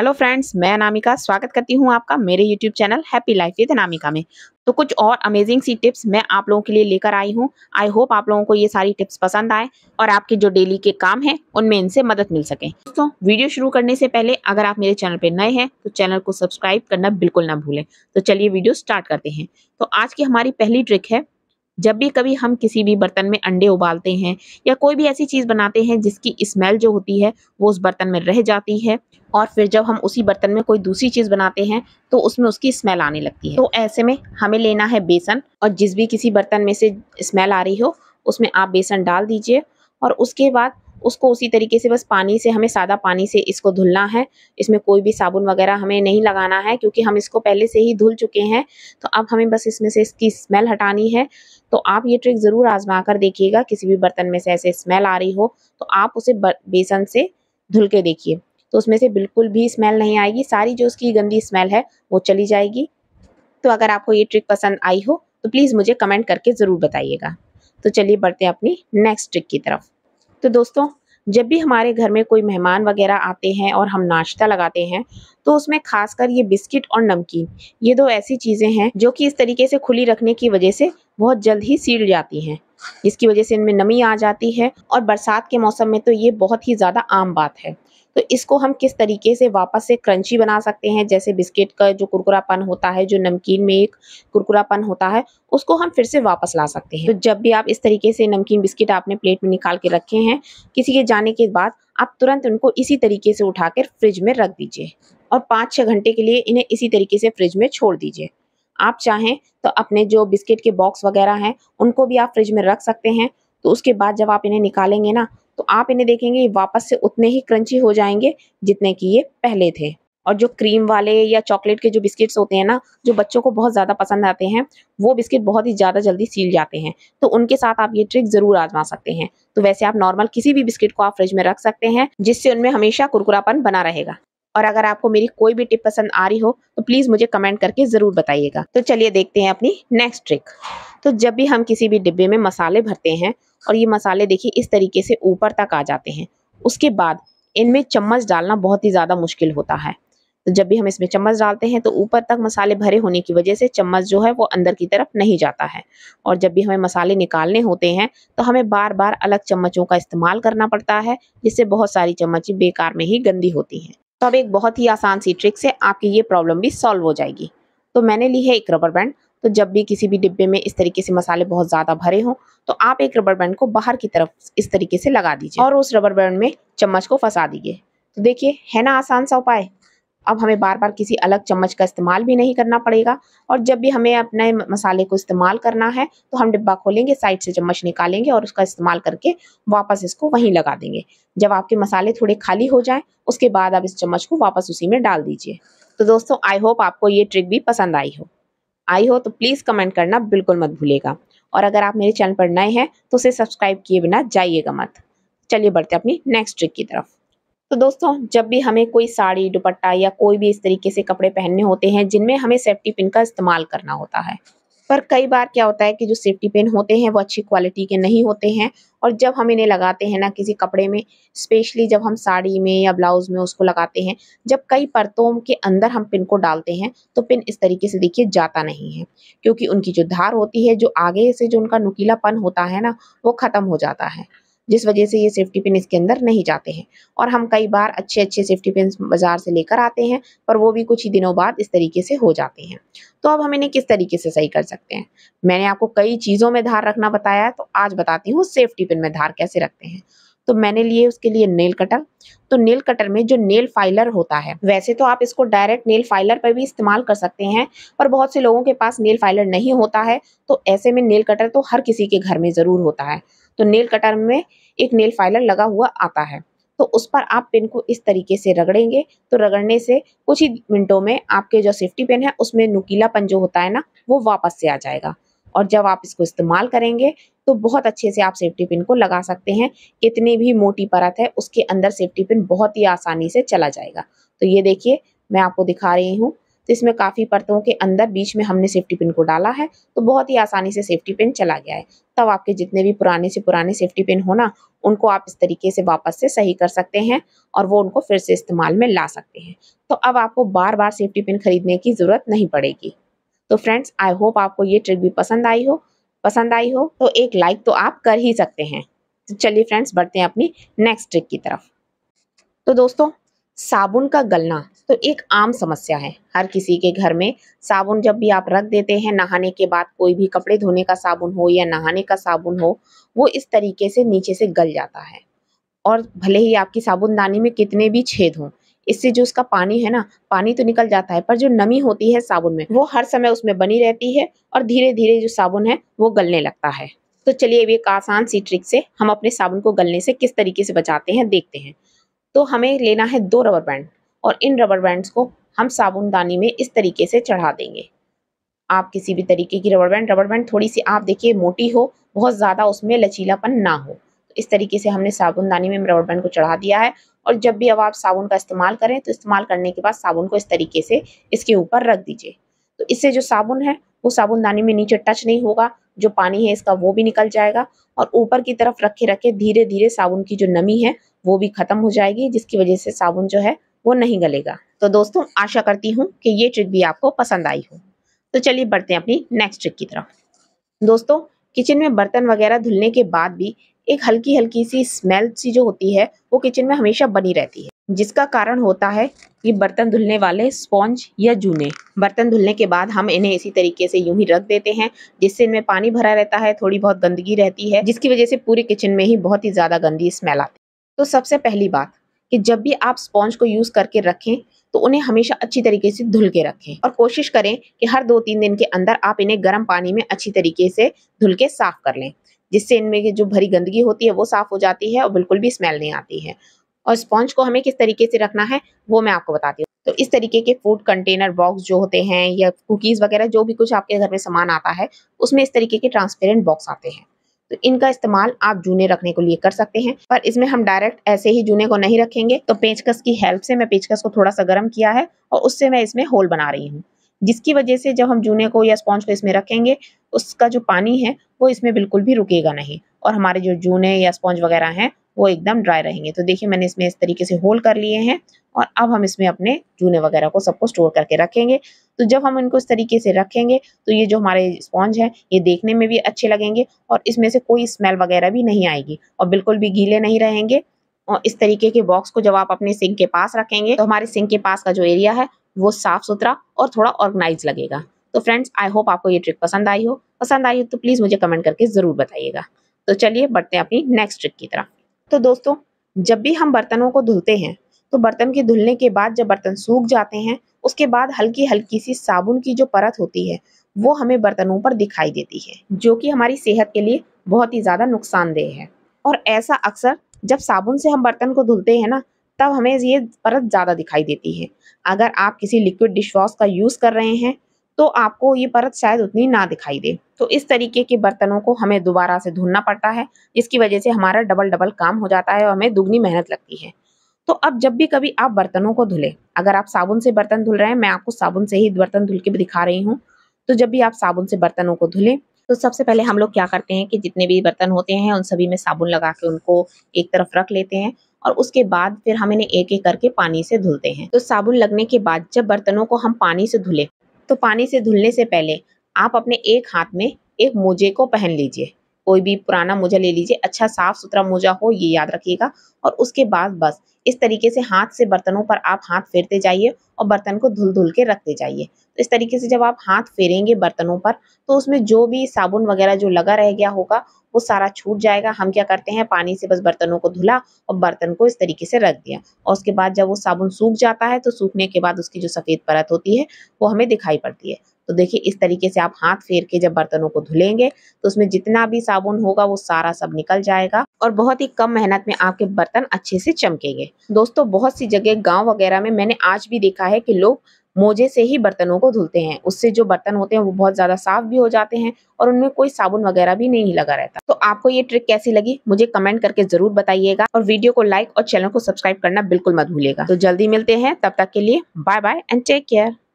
hello friends मैं अनामिका स्वागत करती हूं आपका मेरे YouTube channel happy life with Anamika में तो कुछ और अमेजिंग सी टिप्स मैं आप लोगों के लिए लेकर आई हूं आई होप आप लोगों को ये सारी टिप्स पसंद आए और आपके जो डेली के काम हैं उनमें इनसे मदद मिल सके दोस्तों वीडियो शुरू करने से पहले अगर आप मेरे चैनल पर नए हैं तो चैनल को सब्सक्राइब करना बिल्कुल ना भूलें तो चलिए वीडियो स्टार्ट करते हैं तो आज की हमारी पहली ट्रिक है जब भी कभी हम किसी भी बर्तन में अंडे उबालते हैं या कोई भी ऐसी चीज़ बनाते हैं जिसकी स्मेल जो होती है वो उस बर्तन में रह जाती है और फिर जब हम उसी बर्तन में कोई दूसरी चीज़ बनाते हैं तो उसमें उसकी स्मेल आने लगती है तो ऐसे में हमें लेना है बेसन और जिस भी किसी बर्तन में से स्मेल आ रही हो उसमें आप बेसन डाल दीजिए और उसके बाद उसको उसी तरीके से बस पानी से हमें सादा पानी से इसको धुलना है इसमें कोई भी साबुन वगैरह हमें नहीं लगाना है क्योंकि हम इसको पहले से ही धुल चुके हैं तो अब हमें बस इसमें से इसकी स्मेल हटानी है तो आप ये ट्रिक ज़रूर आजमा कर देखिएगा किसी भी बर्तन में से ऐसे स्मेल आ रही हो तो आप उसे बेसन से धुल के देखिए तो उसमें से बिल्कुल भी स्मेल नहीं आएगी सारी जो उसकी गंदी स्मेल है वो चली जाएगी तो अगर आपको ये ट्रिक पसंद आई हो तो प्लीज़ मुझे कमेंट करके ज़रूर बताइएगा तो चलिए बढ़ते हैं अपनी नेक्स्ट ट्रिक की तरफ तो दोस्तों जब भी हमारे घर में कोई मेहमान वगैरह आते हैं और हम नाश्ता लगाते हैं तो उसमें खासकर ये बिस्किट और नमकीन ये दो ऐसी चीज़ें हैं जो कि इस तरीके से खुली रखने की वजह से बहुत जल्द ही सील जाती हैं जिसकी वजह से इनमें नमी आ जाती है और बरसात के मौसम में तो ये बहुत ही ज़्यादा आम बात है तो इसको हम किस तरीके से वापस से क्रंची बना सकते हैं जैसे बिस्किट का जो कुरकुरापन होता है जो नमकीन में एक कुरकुरापन होता है उसको हम फिर से वापस ला सकते हैं तो जब भी आप इस तरीके से नमकीन बिस्किट आपने प्लेट में निकाल के रखे हैं किसी के जाने के बाद आप तुरंत उनको इसी तरीके से उठाकर फ्रिज में रख दीजिए और पाँच छः घंटे के लिए इन्हें इसी तरीके से फ्रिज में छोड़ दीजिए आप चाहें तो अपने जो बिस्किट के बॉक्स वगैरह हैं उनको भी आप फ्रिज में रख सकते हैं तो उसके बाद जब आप इन्हें निकालेंगे ना तो आप इन्हें देखेंगे ये वापस से उतने ही क्रंची हो जाएंगे जितने की ये पहले थे और जो क्रीम वाले या चॉकलेट के जो बिस्किट्स होते हैं ना जो बच्चों को बहुत ज़्यादा पसंद आते हैं वो बिस्किट बहुत ही ज़्यादा जल्दी सील जाते हैं तो उनके साथ आप ये ट्रिक ज़रूर आजमा सकते हैं तो वैसे आप नॉर्मल किसी भी बिस्किट को आप फ्रिज में रख सकते हैं जिससे उनमें हमेशा कुरकुरापन बना रहेगा और अगर आपको मेरी कोई भी टिप पसंद आ रही हो तो प्लीज़ मुझे कमेंट करके ज़रूर बताइएगा तो चलिए देखते हैं अपनी नेक्स्ट ट्रिक तो जब भी हम किसी भी डिब्बे में मसाले भरते हैं और ये मसाले देखिए इस तरीके से ऊपर तक आ जाते हैं उसके बाद इनमें चम्मच डालना बहुत ही ज़्यादा मुश्किल होता है तो जब भी हम इसमें चम्मच डालते हैं तो ऊपर तक मसाले भरे होने की वजह से चम्मच जो है वो अंदर की तरफ नहीं जाता है और जब भी हमें मसाले निकालने होते हैं तो हमें बार बार अलग चम्मचों का इस्तेमाल करना पड़ता है जिससे बहुत सारी चम्मच बेकार में ही गंदी होती हैं तो अब एक बहुत ही आसान सी ट्रिक से आपकी ये प्रॉब्लम भी सॉल्व हो जाएगी तो मैंने ली है एक रबर बैंड तो जब भी किसी भी डिब्बे में इस तरीके से मसाले बहुत ज़्यादा भरे हों तो आप एक रबर बैंड को बाहर की तरफ इस तरीके से लगा दीजिए और उस रबर बैंड में चम्मच को फंसा दीजिए तो देखिए है ना आसान सा उपाय अब हमें बार बार किसी अलग चम्मच का इस्तेमाल भी नहीं करना पड़ेगा और जब भी हमें अपने मसाले को इस्तेमाल करना है तो हम डिब्बा खोलेंगे साइड से चम्मच निकालेंगे और उसका इस्तेमाल करके वापस इसको वहीं लगा देंगे जब आपके मसाले थोड़े खाली हो जाएं उसके बाद आप इस चम्मच को वापस उसी में डाल दीजिए तो दोस्तों आई होप आपको ये ट्रिक भी पसंद आई हो आई हो तो प्लीज़ कमेंट करना बिल्कुल मत भूलेगा और अगर आप मेरे चैनल पर नए हैं तो उसे सब्सक्राइब किए बिना जाइएगा मत चलिए बढ़ते अपनी नेक्स्ट ट्रिक की तरफ तो दोस्तों जब भी हमें कोई साड़ी दुपट्टा या कोई भी इस तरीके से कपड़े पहनने होते हैं जिनमें हमें सेफ्टी पिन का इस्तेमाल करना होता है पर कई बार क्या होता है कि जो सेफ्टी पिन होते हैं वो अच्छी क्वालिटी के नहीं होते हैं और जब हम इन्हें लगाते हैं ना किसी कपड़े में स्पेशली जब हम साड़ी में या ब्लाउज़ में उसको लगाते हैं जब कई परतों के अंदर हम पिन को डालते हैं तो पिन इस तरीके से देखिए जाता नहीं है क्योंकि उनकी जो धार होती है जो आगे से जो उनका नुकीलापन होता है ना वो ख़त्म हो जाता है जिस वजह से ये सेफ्टी पिन इसके अंदर नहीं जाते हैं और हम कई बार अच्छे अच्छे सेफ्टी पिन बाज़ार से लेकर आते हैं पर वो भी कुछ ही दिनों बाद इस तरीके से हो जाते हैं तो अब हम इन्हें किस तरीके से सही कर सकते हैं मैंने आपको कई चीज़ों में धार रखना बताया है तो आज बताती हूँ सेफ्टी पिन में धार कैसे रखते हैं तो मैंने लिए उसके लिए नेल कटर तो नेल कटर में जो नेल फाइलर होता है वैसे तो आप इसको डायरेक्ट नेल फाइलर पर भी इस्तेमाल कर सकते हैं पर बहुत से लोगों के पास नेल फाइलर नहीं होता है तो ऐसे में नेल कटर तो हर किसी के घर में ज़रूर होता है तो नेल कटर में एक नेल फाइलर लगा हुआ आता है तो उस पर आप पिन को इस तरीके से रगड़ेंगे तो रगड़ने से कुछ ही मिनटों में आपके जो सेफ्टी पिन है उसमें नुकीलापन जो होता है ना वो वापस से आ जाएगा और जब आप इसको इस्तेमाल करेंगे तो बहुत अच्छे से आप सेफ्टी पिन को लगा सकते हैं कितनी भी मोटी परत है उसके अंदर सेफ्टी पिन बहुत ही आसानी से चला जाएगा तो ये देखिए मैं आपको दिखा रही हूँ तो इसमें काफ़ी परतों के अंदर बीच में हमने सेफ्टी पिन को डाला है तो बहुत ही आसानी से सेफ्टी पिन चला गया है तब आपके जितने भी पुराने से पुराने सेफ्टी पिन हो ना उनको आप इस तरीके से वापस से सही कर सकते हैं और वो उनको फिर से इस्तेमाल में ला सकते हैं तो अब आपको बार बार सेफ्टी पिन खरीदने की ज़रूरत नहीं पड़ेगी तो फ्रेंड्स आई होप आपको ये ट्रिक भी पसंद आई हो पसंद आई हो तो एक लाइक तो आप कर ही सकते हैं तो चलिए फ्रेंड्स बढ़ते हैं अपनी नेक्स्ट ट्रिक की तरफ तो दोस्तों साबुन का गलना तो एक आम समस्या है हर किसी के घर में साबुन जब भी आप रख देते हैं नहाने के बाद कोई भी कपड़े धोने का साबुन हो या नहाने का साबुन हो वो इस तरीके से नीचे से गल जाता है और भले ही आपकी साबुनदानी में कितने भी छेद हों इससे जो उसका पानी है ना पानी तो निकल जाता है पर जो नमी होती है साबुन में वो हर समय उसमें बनी रहती है और धीरे धीरे जो साबुन है वो गलने लगता है तो चलिए अभी एक आसान सी ट्रिक से हम अपने साबुन को गलने से किस तरीके से बचाते हैं देखते हैं तो हमें लेना है दो रबर बैंड और इन रबर बैंड्स को हम साबुनदानी में इस तरीके से चढ़ा देंगे आप किसी भी तरीके की रबर बैंड रबर बैंड थोड़ी सी आप देखिए मोटी हो बहुत ज़्यादा उसमें लचीलापन ना हो इस तरीके से हमने साबुनदानी में रबर बैंड को चढ़ा दिया है और जब भी अब आप साबुन का इस्तेमाल करें तो इस्तेमाल करने के बाद साबुन को इस तरीके से इसके ऊपर रख दीजिए तो इससे जो साबुन है वो साबुनदानी में नीचे टच नहीं होगा जो पानी है इसका वो भी निकल जाएगा और ऊपर की तरफ रखे रखे धीरे धीरे साबुन की जो नमी है वो भी खत्म हो जाएगी जिसकी वजह से साबुन जो है वो नहीं गलेगा तो दोस्तों आशा करती हूँ कि ये ट्रिक भी आपको पसंद आई हो तो चलिए बढ़ते हैं अपनी नेक्स्ट ट्रिक की तरफ दोस्तों किचन में बर्तन वगैरह धुलने के बाद भी एक हल्की हल्की सी स्मेल सी जो होती है वो किचन में हमेशा बनी रहती है जिसका कारण होता है ये बर्तन धुलने वाले स्पॉन्ज या जूने बर्तन धुलने के बाद हम इन्हें इसी तरीके से यूं ही रख देते हैं जिससे इनमें पानी भरा रहता है थोड़ी बहुत गंदगी रहती है जिसकी वजह से पूरे किचन में ही बहुत ही ज़्यादा गंदी स्मेल आती है तो सबसे पहली बात कि जब भी आप स्पॉन्ज को यूज़ करके रखें तो उन्हें हमेशा अच्छी तरीके से धुल के रखें और कोशिश करें कि हर दो तीन दिन के अंदर आप इन्हें गर्म पानी में अच्छी तरीके से धुल के साफ कर लें जिससे इनमें की जो भरी गंदगी होती है वो साफ़ हो जाती है और बिल्कुल भी स्मेल नहीं आती है और स्पॉन्ज को हमें किस तरीके से रखना है वो मैं आपको बताती हूँ तो इस तरीके के फूड कंटेनर बॉक्स जो होते हैं या कुकीज़ वगैरह जो भी कुछ आपके घर में सामान आता है उसमें इस तरीके के ट्रांसपेरेंट बॉक्स आते हैं तो इनका इस्तेमाल आप जूने रखने के लिए कर सकते हैं पर इसमें हम डायरेक्ट ऐसे ही जूने को नहीं रखेंगे तो पेचकस की हेल्प से मैं पेचकस को थोड़ा सा गर्म किया है और उससे मैं इसमें होल बना रही हूँ जिसकी वजह से जब हम जूने को या स्पॉन्ज को इसमें रखेंगे उसका जो पानी है वो इसमें बिल्कुल भी रुकेगा नहीं और हमारे जो जूने या स्पॉन्ज वगैरह हैं वो एकदम ड्राई रहेंगे तो देखिए मैंने इसमें इस तरीके से होल कर लिए हैं और अब हम इसमें अपने जूने वगैरह को सबको स्टोर करके रखेंगे तो जब हम इनको इस तरीके से रखेंगे तो ये जो हमारे स्पॉन्ज है ये देखने में भी अच्छे लगेंगे और इसमें से कोई स्मेल वगैरह भी नहीं आएगी और बिल्कुल भी गीले नहीं रहेंगे और इस तरीके के बॉक्स को जब आप अपने सिंक के पास रखेंगे तो हमारे सिंक के पास का जो एरिया है वो साफ़ सुथरा और थोड़ा ऑर्गेनाइज लगेगा तो फ्रेंड्स आई होप आपको ये ट्रिक पसंद आई हो पसंद आई हो तो प्लीज़ मुझे कमेंट करके ज़रूर बताइएगा तो चलिए बढ़ते हैं अपनी नेक्स्ट ट्रिक की तरफ तो दोस्तों जब भी हम बर्तनों को धुलते हैं तो बर्तन के धुलने के बाद जब बर्तन सूख जाते हैं उसके बाद हल्की हल्की सी साबुन की जो परत होती है वो हमें बर्तनों पर दिखाई देती है जो कि हमारी सेहत के लिए बहुत ही ज़्यादा नुकसानदेह है और ऐसा अक्सर जब साबुन से हम बर्तन को धुलते हैं ना तब हमें ये परत ज़्यादा दिखाई देती है अगर आप किसी लिक्विड डिश वॉश का यूज़ कर रहे हैं तो आपको ये परत शायद उतनी ना दिखाई दे तो इस तरीके के बर्तनों को हमें दोबारा से धुलना पड़ता है जिसकी वजह से हमारा डबल डबल काम हो जाता है और हमें दुगनी मेहनत लगती है तो अब जब भी कभी आप बर्तनों को धुलें अगर आप साबुन से बर्तन धुल रहे हैं मैं आपको साबुन से ही बर्तन धुल के दिखा रही हूँ तो जब भी आप साबुन से बर्तनों को धुलें तो सबसे पहले हम लोग क्या करते हैं कि जितने भी बर्तन होते हैं उन सभी में साबुन लगा के उनको एक तरफ रख लेते हैं और उसके बाद फिर हम इन्हें एक एक करके पानी से धुलते हैं तो साबुन लगने के बाद जब बर्तनों को हम पानी से धुले तो पानी से धुलने से पहले आप अपने एक हाथ में एक मोजे को पहन लीजिए कोई भी पुराना मोजा ले लीजिए अच्छा साफ सुथरा मोजा हो ये याद रखिएगा और उसके बाद बस इस तरीके से हाथ से बर्तनों पर आप हाथ फेरते जाइए और बर्तन को धुल धुल के रखते जाइए तो इस तरीके से जब आप हाथ फेरेंगे बर्तनों पर तो उसमें जो भी साबुन वगैरह जो लगा रह गया होगा वो सारा छूट जाएगा हम क्या करते हैं पानी से बस बर्तनों को धुला और बर्तन को इस तरीके से रख दिया और उसके बाद जब वो साबुन सूख जाता है तो सूखने के बाद उसकी जो सफ़ेद परत होती है वो हमें दिखाई पड़ती है तो देखिए इस तरीके से आप हाथ फेर के जब बर्तनों को धुलेंगे तो उसमें जितना भी साबुन होगा वो सारा सब निकल जाएगा और बहुत ही कम मेहनत में आपके बर्तन अच्छे से चमकेंगे दोस्तों बहुत सी जगह गांव वगैरह में मैंने आज भी देखा है कि लोग मोजे से ही बर्तनों को धुलते हैं उससे जो बर्तन होते हैं वो बहुत ज़्यादा साफ भी हो जाते हैं और उनमें कोई साबुन वगैरह भी नहीं लगा रहता तो आपको ये ट्रिक कैसी लगी मुझे कमेंट करके ज़रूर बताइएगा और वीडियो को लाइक और चैनल को सब्सक्राइब करना बिल्कुल मत भूलेगा तो जल्दी मिलते हैं तब तक के लिए bye bye and take care